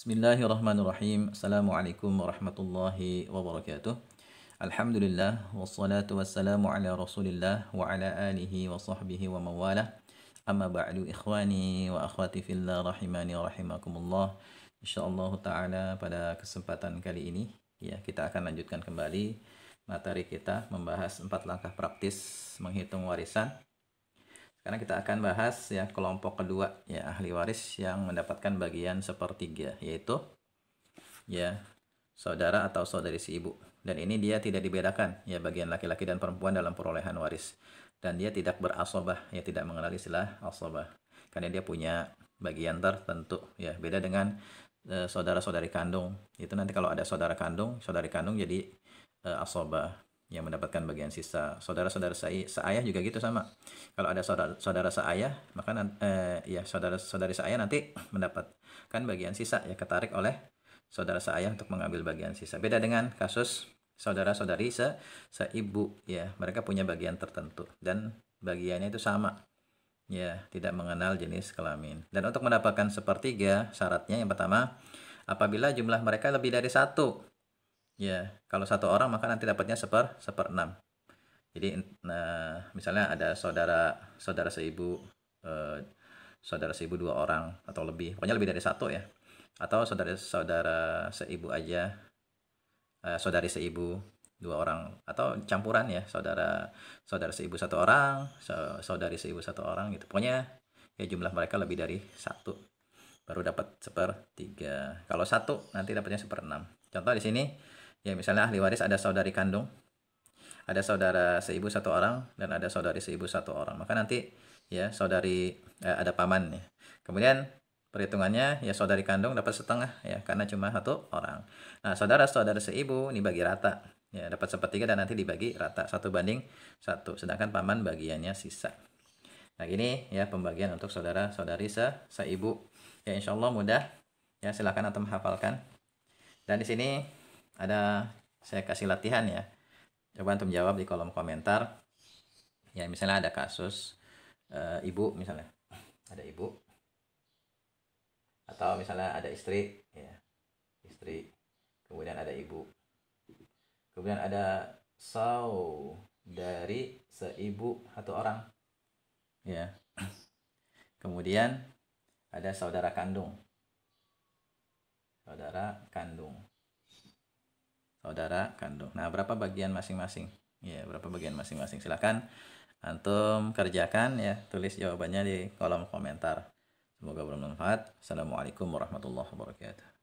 Bismillahirrahmanirrahim. Assalamualaikum warahmatullahi wabarakatuh. Alhamdulillah wassalatu wassalamu ala Rasulillah wa ala alihi wa sahbihi wa mawalah. Amma ba'du ikhwani wa akhwati fillah rahimani rahimakumullah. Insyaallah taala pada kesempatan kali ini ya kita akan lanjutkan kembali materi kita membahas empat langkah praktis menghitung warisan karena kita akan bahas ya kelompok kedua ya ahli waris yang mendapatkan bagian sepertiga yaitu ya saudara atau saudari si ibu. Dan ini dia tidak dibedakan ya bagian laki-laki dan perempuan dalam perolehan waris. Dan dia tidak berasobah ya tidak mengenal istilah asobah. Karena dia punya bagian tertentu ya beda dengan e, saudara-saudari kandung. Itu nanti kalau ada saudara kandung, saudari kandung jadi e, asobah yang mendapatkan bagian sisa. Saudara-saudara saya, juga gitu sama. Kalau ada saudara, saudara seayah, maka eh, ya saudara-saudari saya nanti mendapatkan bagian sisa ya ketarik oleh saudara saya untuk mengambil bagian sisa. Beda dengan kasus saudara-saudari se seibu ya, mereka punya bagian tertentu dan bagiannya itu sama. Ya, tidak mengenal jenis kelamin. Dan untuk mendapatkan sepertiga, syaratnya yang pertama apabila jumlah mereka lebih dari satu Ya, kalau satu orang maka nanti dapatnya seper seper enam. Jadi nah, misalnya ada saudara saudara seibu eh, saudara seibu dua orang atau lebih, pokoknya lebih dari satu ya. Atau saudara saudara seibu aja, eh, saudari seibu dua orang atau campuran ya saudara saudara seibu satu orang, saudari seibu satu orang gitu. Pokoknya ya jumlah mereka lebih dari satu baru dapat seper tiga. Kalau satu nanti dapatnya seper enam. Contoh di sini ya misalnya ahli waris ada saudari kandung ada saudara seibu satu orang dan ada saudari seibu satu orang maka nanti ya saudari eh, ada paman ya. kemudian perhitungannya ya saudari kandung dapat setengah ya karena cuma satu orang nah saudara saudara seibu ini bagi rata ya dapat sepertiga dan nanti dibagi rata satu banding satu sedangkan paman bagiannya sisa nah ini ya pembagian untuk saudara saudari se seibu ya insya Allah mudah ya silakan atau menghafalkan dan di sini ada saya kasih latihan ya coba untuk menjawab di kolom komentar ya misalnya ada kasus e, ibu misalnya ada ibu atau misalnya ada istri ya istri kemudian ada ibu kemudian ada sau dari seibu satu orang ya kemudian ada saudara kandung saudara kandung saudara kandung. Nah, berapa bagian masing-masing? Ya, berapa bagian masing-masing? Silahkan antum kerjakan ya, tulis jawabannya di kolom komentar. Semoga bermanfaat. Assalamualaikum warahmatullahi wabarakatuh.